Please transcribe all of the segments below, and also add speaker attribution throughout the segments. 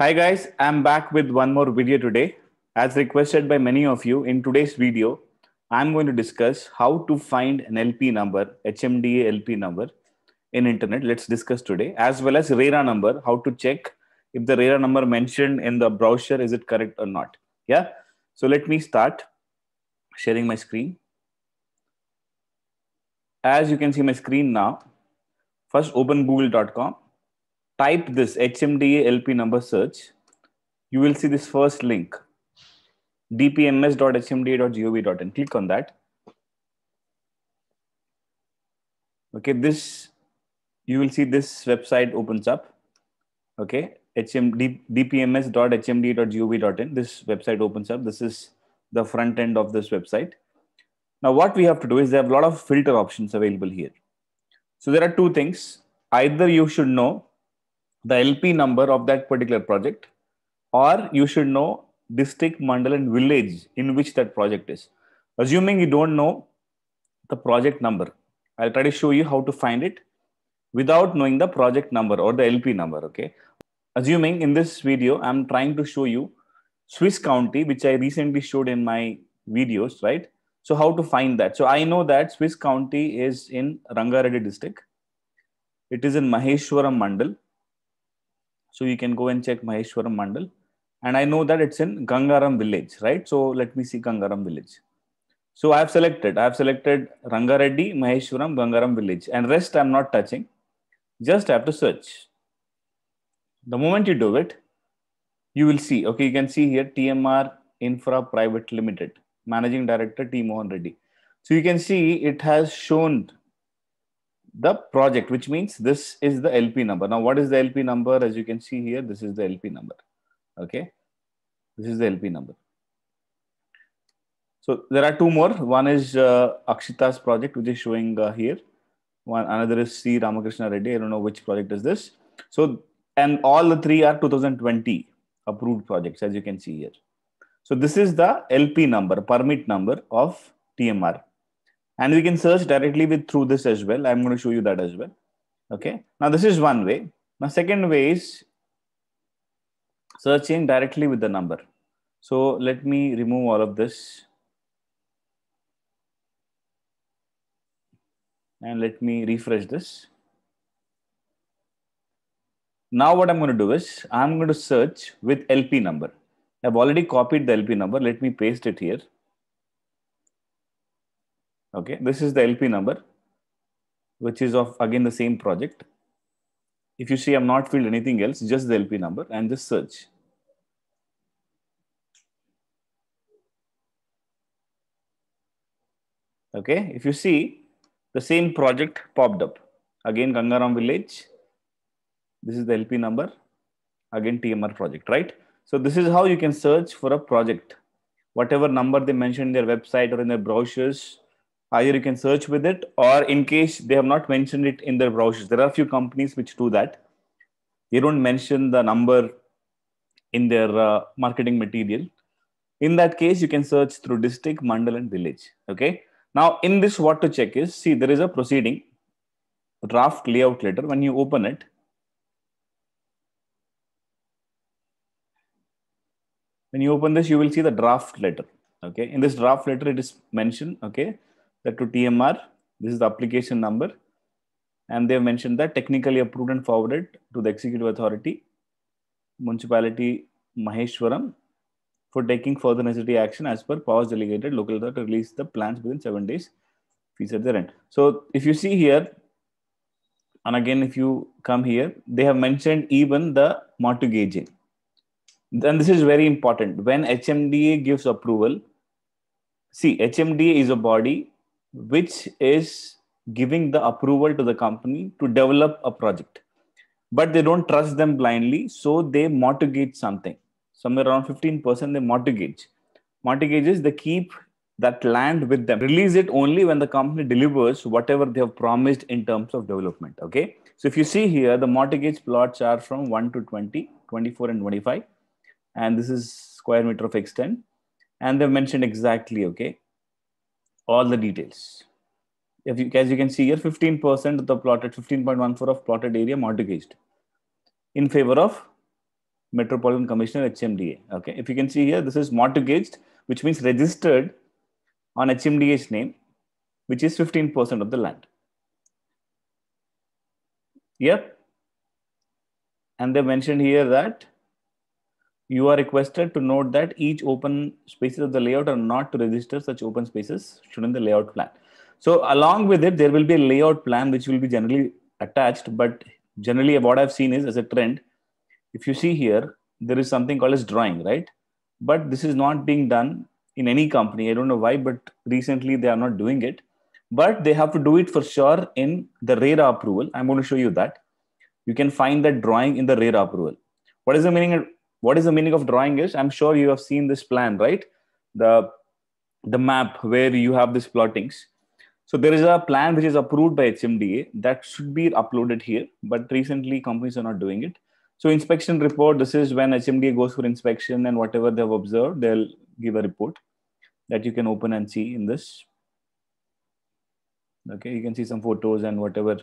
Speaker 1: Hi guys, I'm back with one more video today. As requested by many of you, in today's video, I'm going to discuss how to find an LP number, HMDA LP number in internet. Let's discuss today, as well as RERA number, how to check if the RERA number mentioned in the browser, is it correct or not? Yeah. So let me start sharing my screen. As you can see my screen now, first open google.com type this HMDA LP number search, you will see this first link, dpms.hmda.gov.in. Click on that. Okay, this, you will see this website opens up. Okay, HMD, dpms.hmda.gov.in. This website opens up. This is the front end of this website. Now, what we have to do is there are a lot of filter options available here. So there are two things. Either you should know the LP number of that particular project, or you should know district, mandal, and village in which that project is. Assuming you don't know the project number, I'll try to show you how to find it without knowing the project number or the LP number. Okay. Assuming in this video, I'm trying to show you Swiss County, which I recently showed in my videos, right? So how to find that? So I know that Swiss County is in Rangareddy district. It is in Maheshwaram Mandal so you can go and check Maheshwaram Mandal. And I know that it's in Gangaram village, right? So let me see Gangaram village. So I have selected, I have selected Rangareddy, Maheshwaram, Gangaram village and rest I'm not touching. Just have to search. The moment you do it, you will see, okay, you can see here TMR Infra Private Limited, Managing Director T. Mohan Reddy. So you can see it has shown the project, which means this is the LP number. Now, what is the LP number? As you can see here, this is the LP number. Okay, this is the LP number. So there are two more. One is uh, Akshita's project, which is showing uh, here. One another is C Ramakrishna Reddy. I don't know which project is this. So and all the three are 2020 approved projects, as you can see here. So this is the LP number, permit number of TMR and we can search directly with through this as well. I'm going to show you that as well. Okay. Now this is one way. Now second way is searching directly with the number. So let me remove all of this. And let me refresh this. Now what I'm going to do is I'm going to search with LP number. I've already copied the LP number. Let me paste it here. Okay, this is the LP number, which is of again the same project. If you see, I'm not filled anything else, just the LP number and just search. Okay, if you see, the same project popped up. Again, Gangaram village. This is the LP number. Again, TMR project, right? So this is how you can search for a project. Whatever number they mention in their website or in their brochures, either you can search with it or in case they have not mentioned it in their brochures there are a few companies which do that they don't mention the number in their uh, marketing material in that case you can search through district mandal and village okay now in this what to check is see there is a proceeding draft layout letter when you open it when you open this you will see the draft letter okay in this draft letter it is mentioned okay that to TMR. This is the application number. And they have mentioned that technically approved and forwarded to the executive authority, municipality Maheshwaram, for taking further necessary action as per powers delegated local authority to release the plans within seven days, fees at their So if you see here, and again, if you come here, they have mentioned even the mortgaging. Then this is very important. When HMDA gives approval, see, HMDA is a body which is giving the approval to the company to develop a project but they don't trust them blindly so they mortgage something somewhere around 15% they mortgage Mortgage is they keep that land with them release it only when the company delivers whatever they have promised in terms of development okay so if you see here the mortgage plots are from 1 to 20 24 and 25 and this is square meter of extent and they've mentioned exactly okay all the details. If you, as you can see here, 15% of the plotted, 15.14 of plotted area mortgaged in favor of Metropolitan Commissioner HMDA. Okay, if you can see here, this is mortgaged, which means registered on HMDA's name, which is 15% of the land. Yep. And they mentioned here that you are requested to note that each open spaces of the layout are not to register such open spaces shouldn't the layout plan. So along with it, there will be a layout plan which will be generally attached. But generally, what I've seen is as a trend, if you see here, there is something called as drawing, right? But this is not being done in any company. I don't know why, but recently they are not doing it. But they have to do it for sure in the rare approval. I'm going to show you that. You can find that drawing in the rare approval. What is the meaning what is the meaning of drawing is i'm sure you have seen this plan right the the map where you have these plottings so there is a plan which is approved by hmda that should be uploaded here but recently companies are not doing it so inspection report this is when hmda goes for inspection and whatever they have observed they'll give a report that you can open and see in this okay you can see some photos and whatever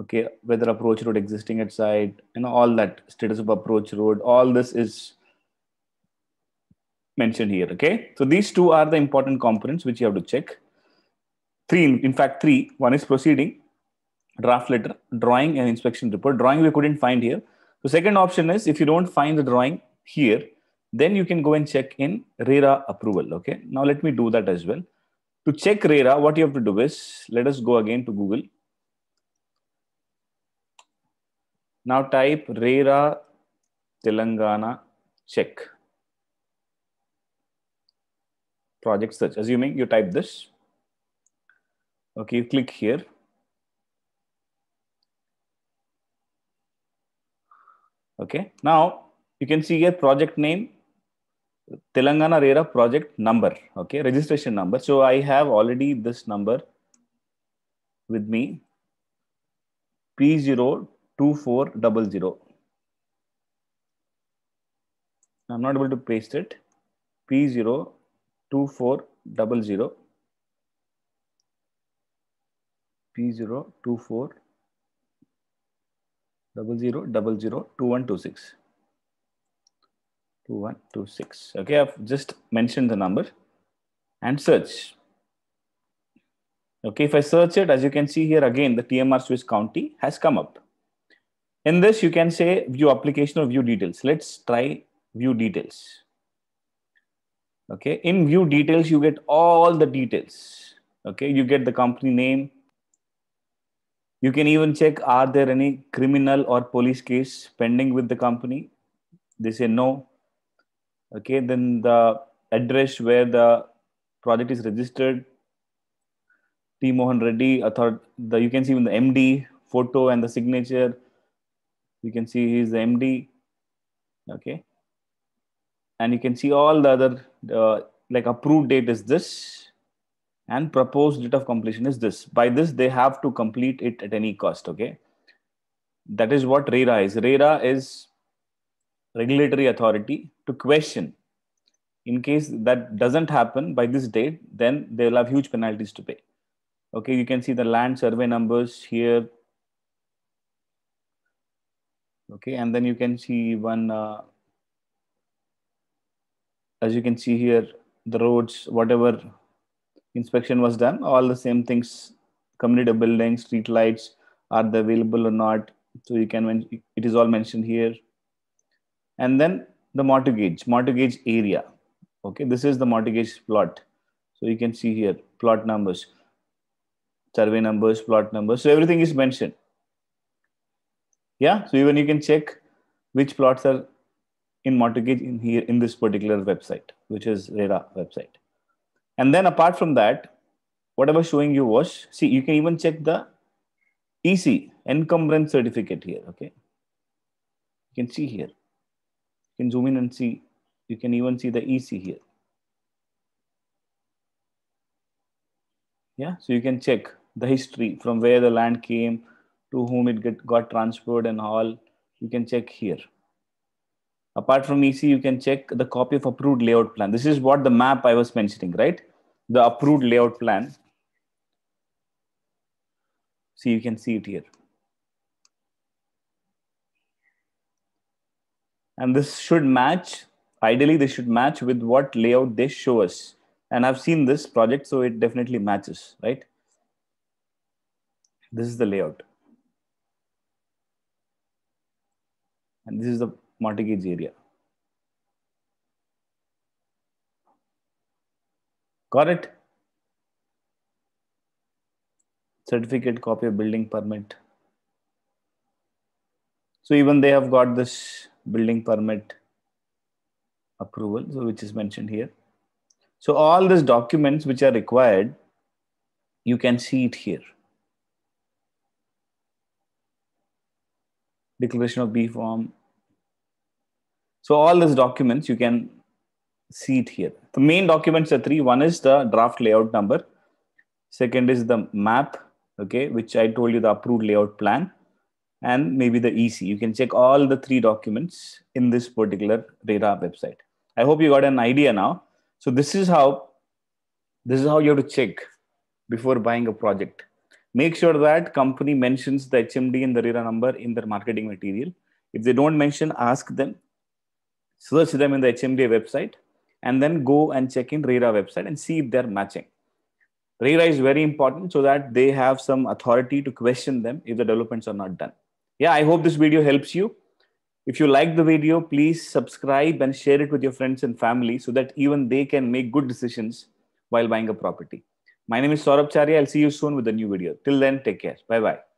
Speaker 1: okay whether approach road existing at site you know all that status of approach road all this is mentioned here okay so these two are the important components which you have to check three in fact three one is proceeding draft letter drawing and inspection report drawing we couldn't find here the second option is if you don't find the drawing here then you can go and check in RERA approval okay now let me do that as well to check RERA what you have to do is let us go again to Google Now type RERA Telangana check. Project search, assuming you type this. Okay, you click here. Okay, now you can see here project name, Telangana RERA project number, okay, registration number. So I have already this number with me, P0 2400. I'm not able to paste it. P02400. P02400 double zero double zero two one two six two one two six. Two one two six. okay i've just mentioned the number and search okay if i search it as you can see here again the tmr swiss county has come up in this, you can say view application or view details. Let's try view details. Okay, in view details, you get all the details. Okay, you get the company name. You can even check, are there any criminal or police case pending with the company? They say no. Okay, then the address where the project is registered, T. Mohan Reddy, author, the, you can see even the MD photo and the signature, you can see he's the MD, okay? And you can see all the other, uh, like approved date is this and proposed date of completion is this. By this, they have to complete it at any cost, okay? That is what RERA is. RERA is regulatory authority to question. In case that doesn't happen by this date, then they will have huge penalties to pay okay you can see the land survey numbers here okay and then you can see one uh, as you can see here the roads whatever inspection was done all the same things community buildings street lights are they available or not so you can it is all mentioned here and then the mortgage mortgage area okay this is the mortgage plot so you can see here plot numbers survey numbers plot numbers so everything is mentioned yeah so even you can check which plots are in mortgage in here in this particular website which is rera website and then apart from that whatever showing you was see you can even check the ec encumbrance certificate here okay you can see here you can zoom in and see you can even see the ec here yeah so you can check the history from where the land came to whom it get, got transferred and all, you can check here. Apart from EC, you can check the copy of approved layout plan. This is what the map I was mentioning, right? The approved layout plan. See, you can see it here. And this should match, ideally they should match with what layout they show us. And I've seen this project, so it definitely matches, right? This is the layout. And this is the mortgage area. Correct? Certificate, copy of building permit. So even they have got this building permit approval, so which is mentioned here. So all these documents which are required, you can see it here. declaration of B form. So all these documents you can see it here. The main documents are three. One is the draft layout number. Second is the map, okay, which I told you the approved layout plan and maybe the EC. You can check all the three documents in this particular data website. I hope you got an idea now. So this is how this is how you have to check before buying a project make sure that company mentions the HMD and the RERA number in their marketing material. If they don't mention, ask them, search them in the HMDA website, and then go and check in RERA website and see if they're matching. RERA is very important so that they have some authority to question them if the developments are not done. Yeah, I hope this video helps you. If you like the video, please subscribe and share it with your friends and family so that even they can make good decisions while buying a property. My name is Saurabh Charya. I'll see you soon with a new video. Till then, take care. Bye bye.